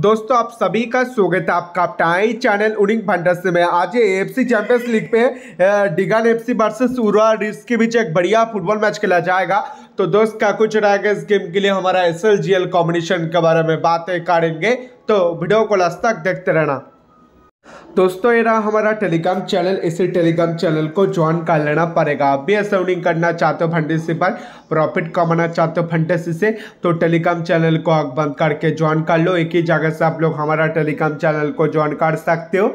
दोस्तों आप सभी का स्वागत है आपका टाई चैनल उनिक भंडस में आज एफसी चैंपियंस लीग पे डिगन एफसी वर्सेस उरा रिस के बीच एक बढ़िया फुटबॉल मैच खेला जाएगा तो दोस्त का कुछ रहेगा इस गेम के लिए हमारा एस एल कॉम्बिनेशन के बारे में बातें करेंगे तो वीडियो को लास्ट तक देखते रहना दोस्तों ये रहा हमारा टेलीग्राम चैनल इसी टेलीग्राम चैनल को ज्वाइन कर लेना पड़ेगा आप भी ऐसा अर्निंग करना चाहते हो फंडेसी से पर प्रॉफिट कमाना चाहते हो फंडेसी से तो टेलीग्राम चैनल को आग बंद करके ज्वाइन कर लो एक ही जगह से आप लोग हमारा टेलीग्राम चैनल को ज्वाइन कर सकते हो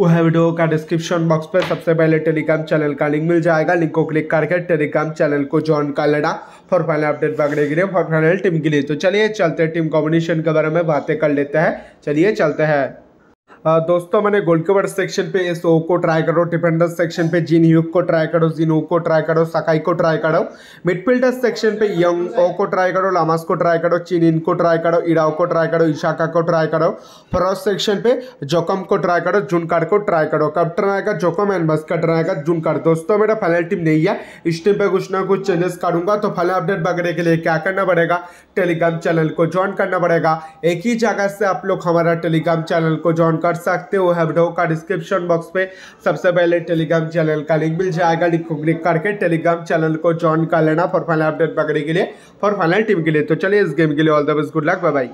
वह वीडियो का डिस्क्रिप्शन बॉक्स पर सबसे पहले टेलीग्राम चैनल का लिंक मिल जाएगा लिंक को क्लिक करके टेलीग्राम चैनल को ज्वाइन कर लेना फॉर फाइनल अपडेट पकड़े के लिए फॉर फाइनल टीम के लिए तो चलिए चलते हैं टीम कॉम्बिनेशन के बारे में बातें कर लेते हैं चलिए चलते हैं दोस्तों मैंने गोलकीपर सेक्शन पे एस ओ को ट्राई करो डिफेंडर सेक्शन पे जिन ह्यूक को ट्राई करो जिन ओ को ट्राई करो सकाई को ट्राई करो मिडफील्डर सेक्शन पे यंग ओ को ट्राई करो लामास को ट्राई करो चिन इन को ट्राई करो इराव को ट्राई करो ईशाका को ट्राई करो फरोज सेक्शन पे जोकम को ट्राई करो जुनकार को ट्राई करो कैप्टन आएगा जोकम एंड बस कैप्टन आएगा जुनकार दोस्तों मेरा फाइनल टीम नहीं है इस टीम पर कुछ ना कुछ चेंजेस करूंगा तो फाइनल अपडेट वगैरह के लिए क्या करना पड़ेगा टेलीग्राम चैनल को ज्वाइन करना पड़ेगा एक ही जगह से आप लोग हमारा टेलीग्राम चैनल को ज्वाइन कर कर सकते हो हेबडो का डिस्क्रिप्शन बॉक्स पे सबसे पहले टेलीग्राम चैनल का लिंक मिल जाएगा लिंक को क्लिक करके टेलीग्राम चैनल को ज्वाइन कर लेना फॉर फाइनल अपडेट पकड़ने के लिए फॉर फाइनल टीम के लिए तो चलिए इस गेम के लिए all the best good luck bye